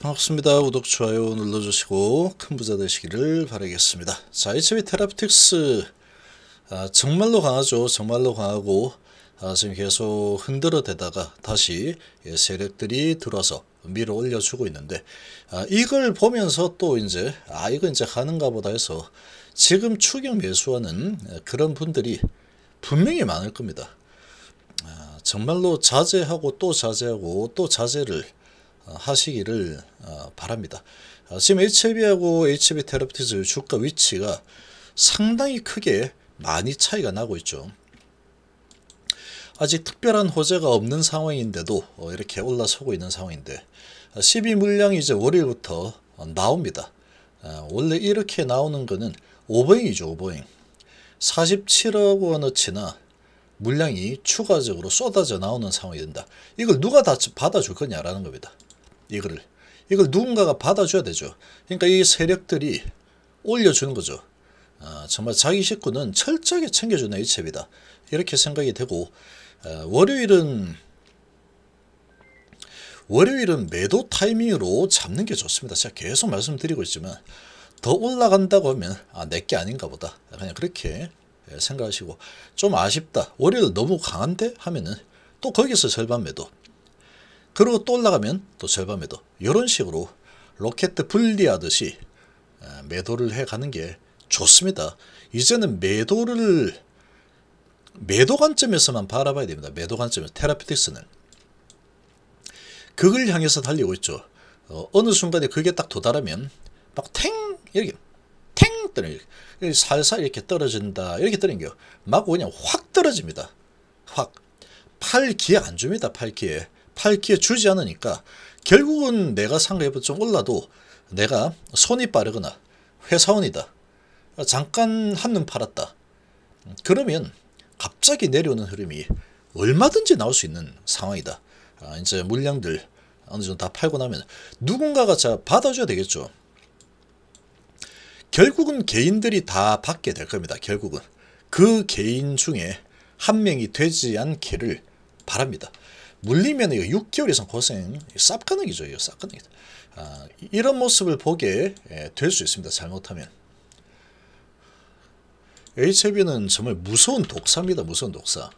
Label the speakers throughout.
Speaker 1: 반갑습니다. 구독, 좋아요 눌러주시고 큰 부자 되시기를 바라겠습니다. 자, HB 테라피틱스 아, 정말로 강하죠. 정말로 강하고 아, 지금 계속 흔들어 대다가 다시 예, 세력들이 들어서 밀어 올려주고 있는데 아, 이걸 보면서 또 이제 아 이건 이제 가는가 보다 해서 지금 추경 매수하는 예, 그런 분들이 분명히 많을 겁니다. 아, 정말로 자제하고 또 자제하고 또 자제를 하시기를 어, 바랍니다. 어, 지금 HB하고 HB 테라피티즈 주가 위치가 상당히 크게 많이 차이가 나고 있죠. 아직 특별한 호재가 없는 상황인데도 어, 이렇게 올라서고 있는 상황인데 12 물량이 이제 월요일부터 나옵니다. 원래 이렇게 나오는 거는 오버행이죠. 오버행. 47억 원어치나 물량이 추가적으로 쏟아져 나오는 상황이 된다. 이걸 누가 다 받아줄 거냐라는 겁니다. 이거를. 이걸 누군가가 받아줘야 되죠. 그러니까 이 세력들이 올려주는 거죠. 아, 정말 자기 식구는 철저하게 챙겨주는 H앱이다. 이렇게 생각이 되고 아, 월요일은 월요일은 매도 타이밍으로 잡는 게 좋습니다. 제가 계속 말씀드리고 있지만 더 올라간다고 하면 아, 내게 아닌가 보다. 그냥 그렇게 예, 생각하시고 좀 아쉽다. 월요일 너무 강한데 하면은 또 거기서 절반 매도. 그리고 또 올라가면 또 절반 매도. 이런 식으로 로켓 분리하듯이 매도를 해가는 게 좋습니다. 이제는 매도를 매도 관점에서만 바라봐야 됩니다. 매도 관점에서 테라피틱스는 그걸 향해서 달리고 있죠. 어, 느 순간에 그게 딱 도달하면 막탱 이렇게 탱 뜨는 이렇게 살살 이렇게 떨어진다 이렇게 떨어진게막 그냥 확 떨어집니다. 확팔 기에 안 줍니다. 팔 기에 팔기에 줄지 않으니까 결국은 내가 상가에보다좀 올라도 내가 손이 빠르거나 회사원이다. 잠깐 한눈 팔았다. 그러면 갑자기 내려오는 흐름이 얼마든지 나올 수 있는 상황이다. 아, 이제 물량들 어느 정도 다 팔고 나면 누군가가 자 받아줘야 되겠죠. 결국은 개인들이 다 받게 될 겁니다. 결국은 그 개인 중에 한 명이 되지 않기를 바랍니다. 물리면 이거 6개월 이상 고생 쌉가능이죠. 이거 쌉가능이 아, 이런 모습을 보게 예, 될수 있습니다. 잘못하면. HIV는 정말 무서운 독사입니다. 무서운 독사.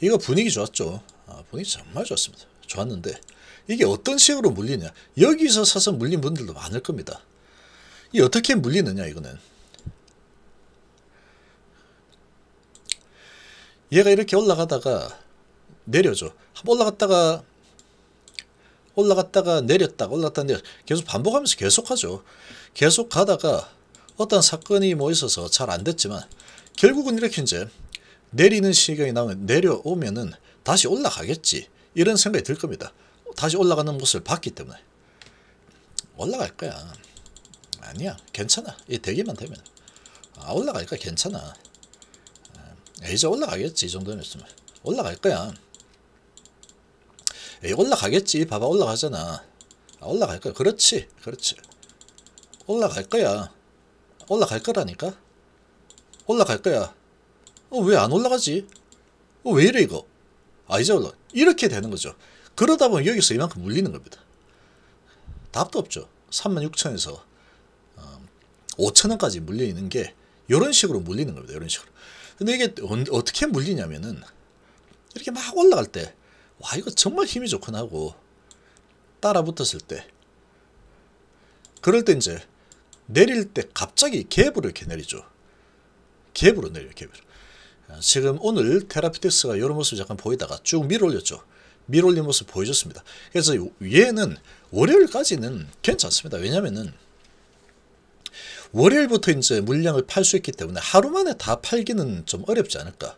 Speaker 1: 이거 분위기 좋았죠. 아, 분위기 정말 좋았습니다. 좋았는데 이게 어떤 식으로 물리냐. 여기서 사서 물린 분들도 많을 겁니다. 이 어떻게 물리느냐 이거는. 얘가 이렇게 올라가다가 내려줘. 올라갔다가 올라갔다가 내렸다가 올라갔다가 내렸 계속 반복하면서 계속하죠. 계속 가다가 어떤 사건이 뭐 있어서 잘 안 됐지만 결국은 이렇게 이제 내리는 시경이 나오면 내려오면은 다시 올라가겠지 이런 생각이 들 겁니다. 다시 올라가는 모습을 봤기 때문에 올라갈 거야. 아니야 괜찮아. 이 대기만 되면 아 올라가니까 괜찮아. 이제 올라가겠지 이 정도는 있으면 올라갈 거야 에이, 올라가겠지 봐봐 올라가잖아 아, 올라갈 거야 그렇지 그렇지 올라갈 거야 올라갈 거라니까 올라갈 거야 어, 왜 안 올라가지 어, 왜 이래 이거 아 이제 올라 이렇게 되는 거죠 그러다 보면 여기서 이만큼 물리는 겁니다 답도 없죠 36,000에서 5 어, 0 0 0원까지 물려있는 게 이런 식으로 물리는 겁니다. 이런 식으로. 근데 이게 어떻게 물리냐면은 이렇게 막 올라갈 때 와 이거 정말 힘이 좋구나 하고 따라 붙었을 때 그럴 때 이제 내릴 때 갑자기 갭으로 이렇게 내리죠. 갭으로 내려 갭으로. 아, 지금 오늘 테라피틱스가 이런 모습 을 잠깐 보이다가 쭉 밀어 올렸죠. 밀어 올린 모습 보여줬습니다. 그래서 얘는 월요일까지는 괜찮습니다. 왜냐면은 월요일부터 이제 물량을 팔 수 있기 때문에 하루 만에 다 팔기는 좀 어렵지 않을까.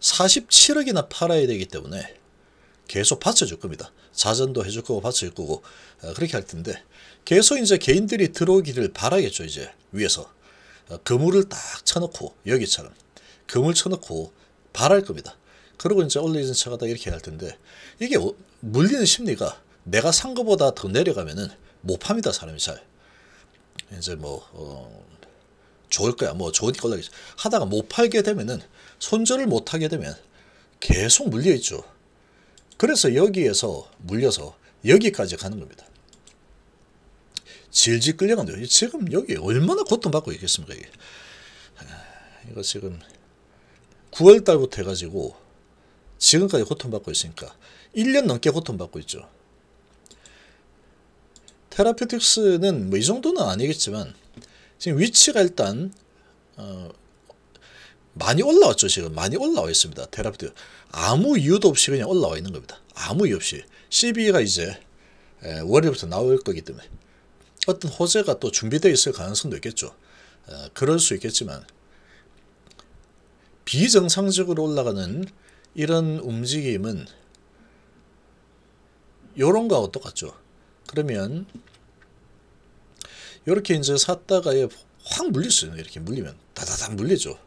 Speaker 1: 47억이나 팔아야 되기 때문에 계속 받쳐줄 겁니다. 자전도 해줄 거고 받쳐줄 거고 어, 그렇게 할 텐데 계속 이제 개인들이 들어오기를 바라겠죠. 이제 위에서 어, 그물을 딱 쳐놓고 여기처럼 그물 쳐놓고 바랄 겁니다. 그러고 이제 올리는 차가다 이렇게 할 텐데 이게 어, 물리는 심리가 내가 산 거보다 더 내려가면은 못 팝니다. 사람이 잘. 이제 뭐 어, 좋을 거야. 뭐좋으니라겠 하다가 못 팔게 되면은 손절을 못 하게 되면 계속 물려 있죠. 그래서 여기에서 물려서 여기까지 가는 겁니다. 질질 끌려간대요. 지금 여기 얼마나 고통받고 있겠습니까? 이게. 아, 이거 지금 9월달부터 해가지고 지금까지 고통받고 있으니까 1년 넘게 고통받고 있죠. 테라피틱스는뭐이 정도는 아니겠지만 지금 위치가 일단 어, 많이 올라왔죠 지금 많이 올라와 있습니다 테라피틱 아무 이유도 없이 그냥 올라와 있는 겁니다 아무 이유 없이 CB가 이제 에, 월요일부터 나올 거기 때문에 어떤 호재가 또 준비되어 있을 가능성도 있겠죠 에, 그럴 수 있겠지만 비정상적으로 올라가는 이런 움직임은 요런 거하고 똑같죠 그러면 이렇게 이제 샀다가 예, 확 물렸어요. 이렇게 물리면 다다다 물리죠.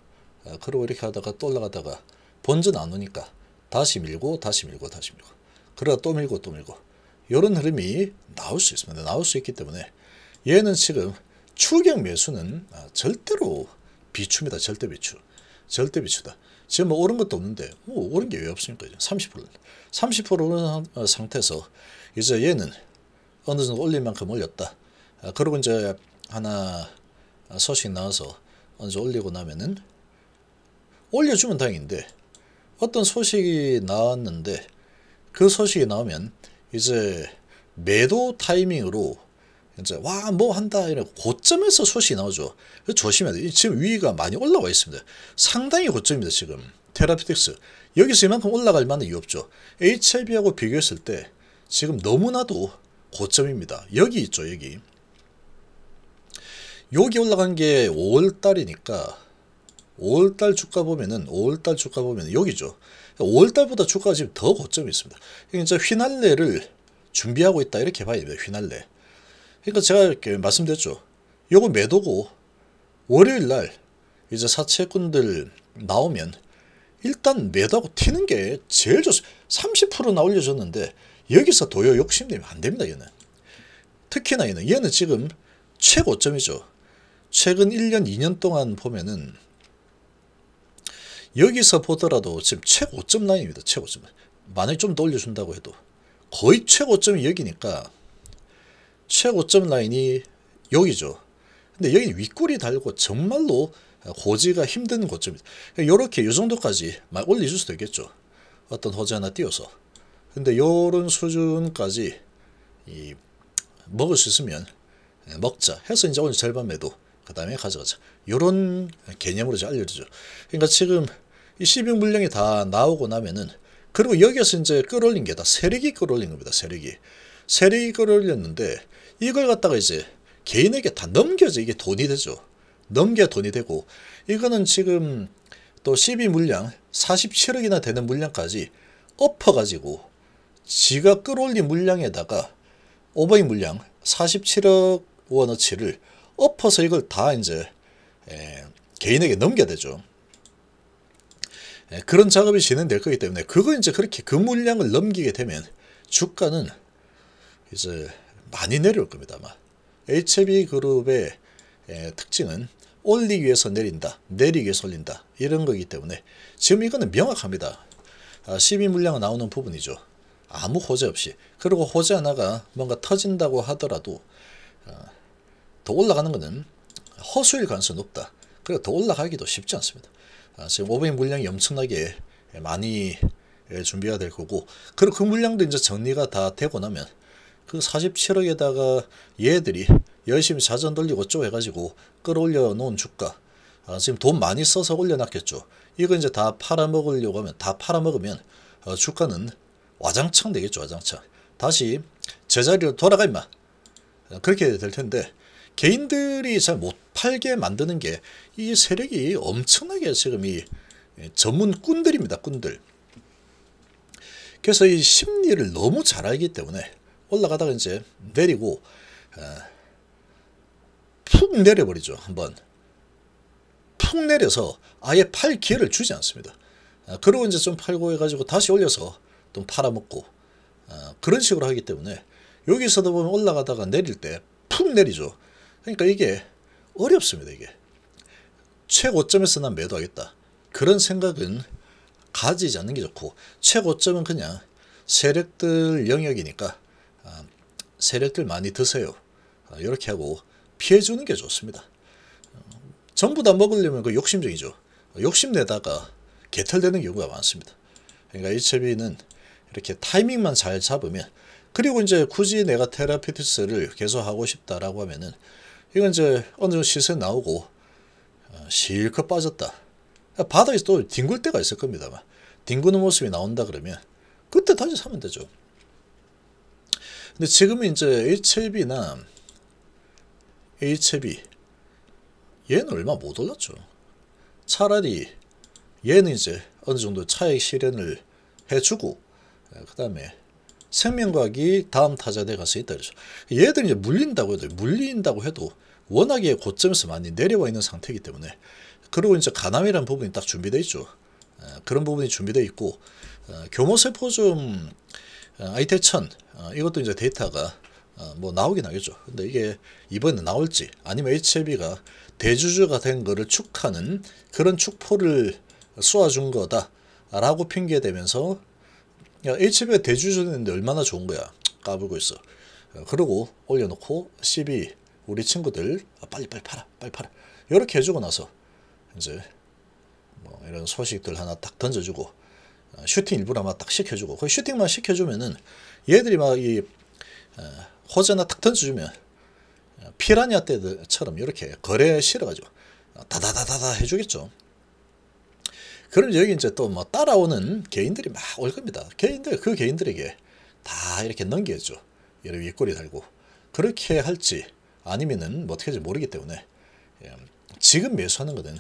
Speaker 1: 아, 그리고 이렇게 하다가 또 올라가다가 본전 안 오니까 다시 밀고 다시 밀고 다시 밀고 그러다 또 밀고 또 밀고 이런 흐름이 나올 수 있습니다. 나올 수 있기 때문에 얘는 지금 추격 매수는 아, 절대로 비추입니다. 절대 비추. 절대 비추다. 지금 뭐 오른 것도 없는데 뭐 오른 게 왜 없습니까? 3 0 30%는 상태에서 이제 얘는 어느 정도 올릴 만큼 올렸다. 아, 그러고 이제 하나 소식 나와서 어느 정도 올리고 나면은 올려주면 다행인데 어떤 소식이 나왔는데 그 소식이 나오면 이제 매도 타이밍으로 이제 와 뭐 한다 이런 고점에서 소식이 나오죠. 그 조심해야 돼. 지금 위가 많이 올라와 있습니다. 상당히 고점입니다 지금 테라피틱스 여기서 이만큼 올라갈 만한 이유 없죠. HLB하고 비교했을 때 지금 너무나도 고점입니다. 여기 있죠. 여기. 여기 올라간 게 5월달이니까 5월달 주가 보면은 5월달 주가 보면 여기죠. 5월달보다 주가가 지금 더 고점이 있습니다. 그러 그러니까 휘날레를 준비하고 있다 이렇게 봐야 됩니다. 휘날레. 그러니까 제가 이렇게 말씀드렸죠. 요거 매도고 월요일날 이제 사채꾼들 나오면 일단 매도하고 튀는 게 제일 좋습니다. 30%나 올려줬는데 여기서 도요 욕심내면 안 됩니다. 얘는. 특히나 얘는 얘는 지금 최고점이죠. 최근 1년 2년 동안 보면은 여기서 보더라도 지금 최고점 라인입니다. 최고점. 만약에 좀 더 올려준다고 해도 거의 최고점이 여기니까 최고점 라인이 여기죠. 근데 여기는 윗골이 달고 정말로 고지가 힘든 고점입니다. 그러니까 이렇게 이 정도까지 막 올려줄 수도 있겠죠. 어떤 호재 하나 띄워서. 근데 요런 수준까지 이 먹을 수 있으면 예, 먹자 해서 이제 오늘 절반 매도 그 다음에 가져가자 요런 개념으로 이제 알려주죠 그러니까 지금 이1 2 물량이 다 나오고 나면은 그리고 여기에서 이제 끌어올린 게 다 세력이 끌어올린 겁니다 세력이 세력이 끌어올렸는데 이걸 갖다가 이제 개인에게 다 넘겨져 이게 돈이 되죠 넘겨 돈이 되고 이거는 지금 또 12물량 47억이나 되는 물량까지 엎어가지고 지가 끌어올린 물량에다가 오버이 물량 47억 원어치를 엎어서 이걸 다 이제 개인에게 넘겨야 되죠. 그런 작업이 진행될 거기 때문에 그거 이제 그렇게 그 물량을 넘기게 되면 주가는 이제 많이 내려올 겁니다. 아마 HB e 그룹의 특징은 올리기 위해서 내린다, 내리기 위해서 올린다 이런 거기 때문에 지금 이거는 명확합니다. 12 아, 물량은 나오는 부분이죠. 아무 호재 없이 그리고 호재 하나가 뭔가 터진다고 하더라도 어, 더 올라가는 것은 허수일 가능성이 높다. 그리고 더 올라가기도 쉽지 않습니다. 아, 지금 500 물량이 엄청나게 많이 예, 준비가 될 거고 그리고 그 물량도 이제 정리가 다 되고 나면 그 47억에다가 얘들이 열심히 자전 돌리고 쪼 해가지고 끌어올려 놓은 주가 아, 지금 돈 많이 써서 올려놨겠죠. 이거 이제 다 팔아먹으려고 하면 다 팔아먹으면 어, 주가는 와장창 되겠죠 와장창 다시 제자리로 돌아가 임마 그렇게 될 텐데 개인들이 잘 못 팔게 만드는 게 이 세력이 엄청나게 지금 이 전문꾼들입니다 꾼들 그래서 이 심리를 너무 잘 알기 때문에 올라가다가 이제 내리고 어, 푹 내려버리죠 한번 푹 내려서 아예 팔 기회를 주지 않습니다 어, 그리고 이제 좀 팔고 해가지고 다시 올려서 또 팔아먹고 어, 그런 식으로 하기 때문에 여기서도 보면 올라가다가 내릴 때 푹 내리죠. 그러니까 이게 어렵습니다. 이게 최고점에서 난 매도하겠다. 그런 생각은 가지지 않는 게 좋고 최고점은 그냥 세력들 영역이니까 어, 세력들 많이 드세요. 어, 이렇게 하고 피해주는 게 좋습니다. 어, 전부 다 먹으려면 그 욕심쟁이죠. 어, 욕심내다가 개털되는 경우가 많습니다. 그러니까 이 채비는 이렇게 타이밍만 잘 잡으면 그리고 이제 굳이 내가 테라피티스를 계속 하고 싶다라고 하면은 이건 이제 어느 정도 시세 나오고 어, 실컷 빠졌다. 바닥에서 또 뒹굴 때가 있을 겁니다만 뒹구는 모습이 나온다 그러면 그때 다시 사면 되죠. 근데 지금 은 이제 HLB나 HLB 얘는 얼마 못 올랐죠. 차라리 얘는 이제 어느 정도 차익 실현을 해주고 예, 그 다음에 생명과학이 다음 타자대 가능성이 떨어져. 얘들이 이제 물린다고 해도 물린다고 해도 워낙에 고점에서 많이 내려와 있는 상태이기 때문에 그리고 이제 가남이라는 부분이 딱 준비되어 있죠. 예, 그런 부분이 준비되어 있고 어, 교모세포좀 어, 아이테천 어, 이것도 이제 데이터가 뭐 나오긴 하겠죠. 근데 이게 이번에 나올지 아니면 HLB가 대주주가 된 거를 축하는 그런 축포를 쏘아준 거다라고 핑계대면서 야, HBO 대주주인데 얼마나 좋은 거야. 까불고 있어. 그러고 올려놓고 12 우리 친구들 아, 빨리 빨리 팔아 빨리 팔아 이렇게 해주고 나서 이제 뭐 이런 소식들 하나 딱 던져주고 아, 슈팅 일부러 아딱 시켜주고 그 슈팅만 시켜주면은 얘들이 막이 어, 호재나 탁 던져주면 어, 피라냐 때처럼 이렇게 거래 실어가지고 어, 다다다다다 해주겠죠. 그럼 여기 이제 또 뭐 따라오는 개인들이 막 올 겁니다. 개인들, 그 개인들에게 다 이렇게 넘겨줘. 얘를 위에 꼬리 달고. 그렇게 할지, 아니면은 뭐 어떻게 할지 모르기 때문에 예, 지금 매수하는 것은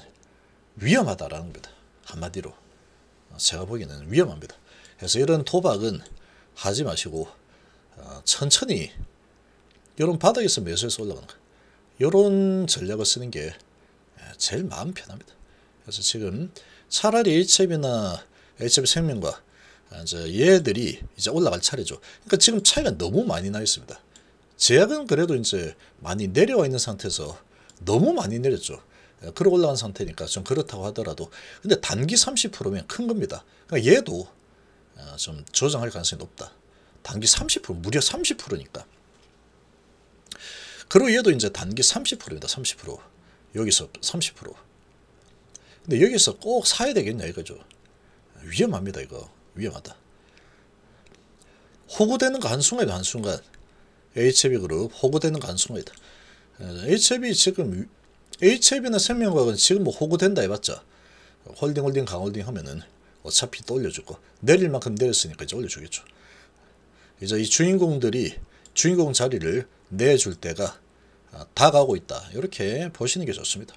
Speaker 1: 위험하다라는 겁니다. 한마디로. 어, 제가 보기에는 위험합니다. 그래서 이런 도박은 하지 마시고 어, 천천히 이런 바닥에서 매수해서 올라가는 거. 이런 전략을 쓰는 게 예, 제일 마음 편합니다. 그래서 지금 차라리 HM이나 HM 생명과 아, 이제 얘들이 이제 올라갈 차례죠. 그러니까 지금 차이가 너무 많이 나 있습니다. 제약은 그래도 이제 많이 내려와 있는 상태에서 너무 많이 내렸죠. 예, 그러 올라간 상태니까 좀 그렇다고 하더라도 근데 단기 30%면 큰 겁니다. 그러니까 얘도 아, 좀 조정할 가능성이 높다. 단기 30% 무려 30%니까. 그리고 얘도 이제 단기 30%입니다. 30% 여기서 30%. 근데 여기서 꼭 사야 되겠냐 이거죠. 위험합니다 이거. 위험하다. 호구되는 거 한순간이다 한순간. HB 그룹 호구되는 거 한순간이다. HB 지금 HB나 생명과학은 지금 뭐 호구된다 해봤자 홀딩 홀딩 강홀딩 하면은 어차피 또 올려주고 내릴 만큼 내렸으니까 이제 올려주겠죠. 이제 이 주인공들이 주인공 자리를 내줄 때가 아, 다가오고 있다. 이렇게 보시는 게 좋습니다.